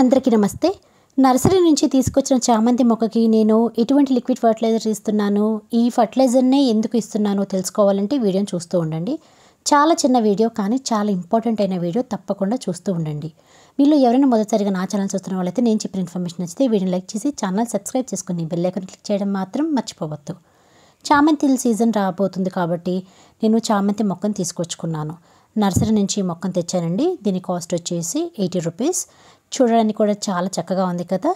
అందరికీ నమస్తే నర్సరీ నుంచి తీసుకొచ్చిన చామంతి మొక్కకి నేను ఎటువంటి లిక్విడ్ ఫర్టిలైజర్ ఇస్తున్నాను ఈ ఫర్టిలైజర్నే ఎందుకు ఇస్తున్నానో తెలుసుకోవాలంటే వీడియోని చూస్తూ ఉండండి చాలా చిన్న వీడియో కానీ చాలా ఇంపార్టెంట్ అయిన వీడియో తప్పకుండా చూస్తూ ఉండండి వీళ్ళు ఎవరైనా మొదటిసారిగా నా ఛానల్ చూస్తున్న వాళ్ళైతే నేను చెప్పిన ఇన్ఫర్మేషన్ నచ్చితే వీడియోని లైక్ చేసి ఛానల్ సబ్స్క్రైబ్ చేసుకుని బెల్లైకన్ క్లిక్ చేయడం మాత్రం మర్చిపోవద్దు చామంతి సీజన్ రాబోతుంది కాబట్టి నేను చామంతి మొక్కను తీసుకొచ్చుకున్నాను నర్సరీ నుంచి మొక్కను తెచ్చానండి దీని కాస్ట్ వచ్చేసి ఎయిటీ రూపీస్ చూడడానికి కూడా చాలా చక్కగా ఉంది కదా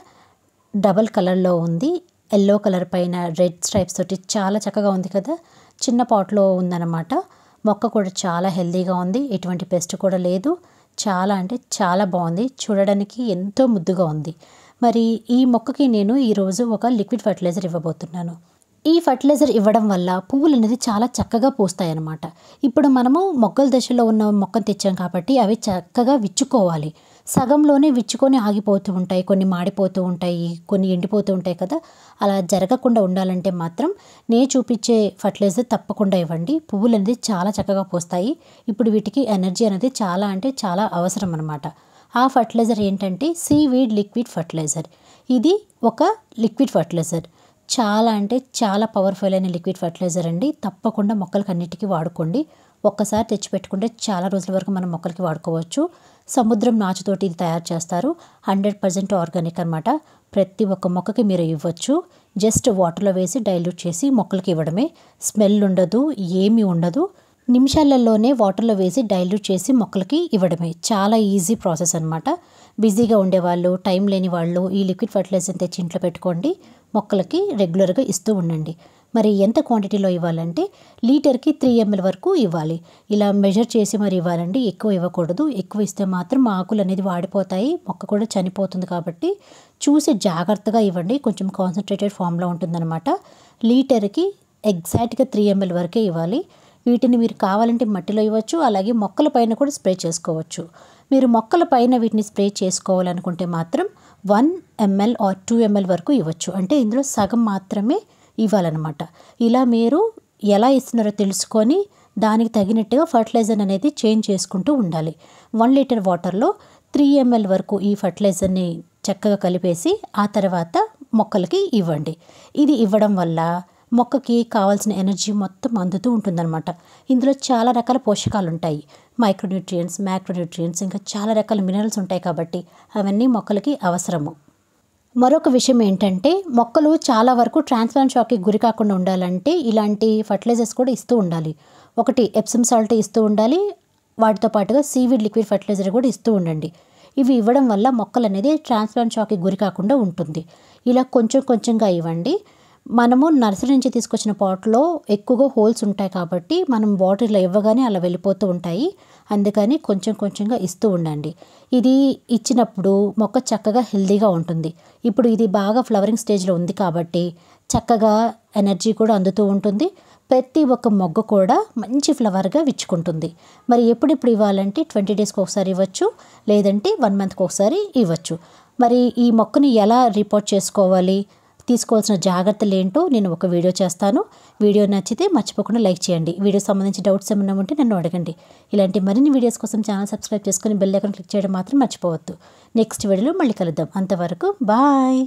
డబల్ కలర్లో ఉంది ఎల్లో కలర్ పైన రెడ్ స్ట్రైప్స్ తోటి చాలా చక్కగా ఉంది కదా చిన్న పాట్లో ఉందన్నమాట మొక్క కూడా చాలా హెల్దీగా ఉంది ఎటువంటి పెస్ట్ కూడా లేదు చాలా అంటే చాలా బాగుంది చూడడానికి ఎంతో ముద్దుగా ఉంది మరి ఈ మొక్కకి నేను ఈరోజు ఒక లిక్విడ్ ఫర్టిలైజర్ ఇవ్వబోతున్నాను ఈ ఫర్టిలైజర్ ఇవ్వడం వల్ల పువ్వులు అనేది చాలా చక్కగా పూస్తాయి అన్నమాట ఇప్పుడు మనము మొక్కల దశలో ఉన్న మొక్కను తెచ్చాం కాబట్టి అవి చక్కగా విచ్చుకోవాలి సగంలోనే విచ్చుకొని ఆగిపోతూ ఉంటాయి కొన్ని మాడిపోతూ ఉంటాయి కొన్ని ఎండిపోతూ ఉంటాయి కదా అలా జరగకుండా ఉండాలంటే మాత్రం నే చూపించే ఫర్టిలైజర్ తప్పకుండా ఇవ్వండి పువ్వులు అనేది చాలా చక్కగా పోస్తాయి ఇప్పుడు వీటికి ఎనర్జీ అనేది చాలా అంటే చాలా అవసరం అనమాట ఆ ఫర్టిలైజర్ ఏంటంటే సీవీడ్ లిక్విడ్ ఫర్టిలైజర్ ఇది ఒక లిక్విడ్ ఫర్టిలైజర్ చాలా అంటే చాలా పవర్ఫుల్ అయిన లిక్విడ్ ఫర్టిలైజర్ అండి తప్పకుండా మొక్కలకి అన్నిటికీ వాడుకోండి ఒక్కసారి తెచ్చిపెట్టుకుంటే చాలా రోజుల వరకు మనం మొక్కలకి వాడుకోవచ్చు సముద్రం నాచుతోటి ఇది తయారు చేస్తారు హండ్రెడ్ పర్సెంట్ ఆర్గానిక్ అనమాట ప్రతి ఒక్క మొక్కకి మీరు ఇవ్వచ్చు జస్ట్ వాటర్లో వేసి డైల్యూట్ చేసి మొక్కలకి ఇవ్వడమే స్మెల్ ఉండదు ఏమీ ఉండదు నిమిషాలలోనే వాటర్లో వేసి డైల్యూట్ చేసి మొక్కలకి ఇవ్వడమే చాలా ఈజీ ప్రాసెస్ అనమాట బిజీగా ఉండేవాళ్ళు టైం లేని వాళ్ళు ఈ లిక్విడ్ ఫర్టిలైజర్ తెచ్చి ఇంట్లో పెట్టుకోండి మొక్కలకి రెగ్యులర్గా ఇస్తూ ఉండండి మరి ఎంత క్వాంటిటీలో ఇవ్వాలంటే లీటర్కి త్రీ ఎంఎల్ వరకు ఇవ్వాలి ఇలా మెజర్ చేసి మరి ఇవ్వాలండి ఎక్కువ ఇవ్వకూడదు ఎక్కువ ఇస్తే మాత్రం ఆకులు అనేది వాడిపోతాయి మొక్క కూడా చనిపోతుంది కాబట్టి చూసి జాగ్రత్తగా ఇవ్వండి కొంచెం కాన్సన్ట్రేటెడ్ ఫామ్లో ఉంటుందన్నమాట లీటర్కి ఎగ్జాక్ట్గా త్రీ ఎంఎల్ వరకే ఇవ్వాలి వీటిని మీరు కావాలంటే మట్టిలో ఇవ్వచ్చు అలాగే మొక్కల పైన కూడా స్ప్రే చేసుకోవచ్చు మీరు మొక్కల పైన వీటిని స్ప్రే చేసుకోవాలనుకుంటే మాత్రం one ML or two ML వరకు ఇవ్వచ్చు అంటే ఇందులో సగం మాత్రమే ఇవ్వాలన్నమాట ఇలా మీరు ఎలా ఇస్తున్నారో తెలుసుకొని దానికి తగినట్టుగా ఫర్టిలైజర్ అనేది చేంజ్ చేసుకుంటూ ఉండాలి వన్ లీటర్ వాటర్లో త్రీ ఎంఎల్ వరకు ఈ ఫర్టిలైజర్ని చక్కగా కలిపేసి ఆ తర్వాత మొక్కలకి ఇవ్వండి ఇది ఇవ్వడం వల్ల మొక్కకి కావాల్సిన ఎనర్జీ మొత్తం అందుతూ ఉంటుందన్నమాట ఇందులో చాలా రకాల పోషకాలు ఉంటాయి మైక్రోన్యూట్రియన్స్ మ్యాక్రోన్యూట్రియన్స్ ఇంకా చాలా రకాల మినరల్స్ ఉంటాయి కాబట్టి అవన్నీ మొక్కలకి అవసరము మరొక విషయం ఏంటంటే మొక్కలు చాలా వరకు ట్రాన్స్ప్లాంట్ షాక్కి గురి కాకుండా ఉండాలంటే ఇలాంటి ఫర్టిలైజర్స్ కూడా ఇస్తూ ఉండాలి ఒకటి ఎప్సమ్ సాల్ట్ ఇస్తూ ఉండాలి వాటితో పాటుగా సీవిడ్ లిక్విడ్ ఫర్టిలైజర్ కూడా ఇస్తూ ఉండండి ఇవి ఇవ్వడం వల్ల మొక్కలు అనేది ట్రాన్స్ప్లాంట్ షాక్కి గురి కాకుండా ఉంటుంది ఇలా కొంచెం కొంచెంగా ఇవ్వండి మనము నర్సరీ నుంచి తీసుకొచ్చిన పాట్లో ఎక్కువగా హోల్స్ ఉంటాయి కాబట్టి మనం వాటర్ ఇలా ఇవ్వగానే అలా వెళ్ళిపోతూ ఉంటాయి అందుకని కొంచెం కొంచెంగా ఇస్తూ ఉండండి ఇది ఇచ్చినప్పుడు మొక్క చక్కగా హెల్దీగా ఉంటుంది ఇప్పుడు ఇది బాగా ఫ్లవరింగ్ స్టేజ్లో ఉంది కాబట్టి చక్కగా ఎనర్జీ కూడా అందుతూ ఉంటుంది ప్రతి ఒక్క మొగ్గ కూడా మంచి ఫ్లవర్గా విచ్చుకుంటుంది మరి ఎప్పుడెప్పుడు ఇవ్వాలంటే ట్వంటీ డేస్కి ఒకసారి ఇవ్వచ్చు లేదంటే వన్ మంత్కి ఒకసారి ఇవ్వచ్చు మరి ఈ మొక్కని ఎలా రిపోర్ట్ చేసుకోవాలి తీసుకోవాల్సిన జాగ్రత్తలు ఏంటో నేను ఒక వీడియో చేస్తాను వీడియో నచ్చితే మర్చిపోకుండా లైక్ చేయండి వీడియో సంబంధించి డౌట్స్ ఏమైనా ఉంటే నన్ను అడగండి ఇలాంటి మరిన్ని వీడియోస్ కోసం ఛానల్ సబ్స్క్రైబ్ చేసుకుని బెల్ ఐకాన్ క్లిక్ చేయడం మాత్రం మర్చిపోవద్దు నెక్స్ట్ వీడియోలో మళ్ళీ కలుద్దాం అంతవరకు బాయ్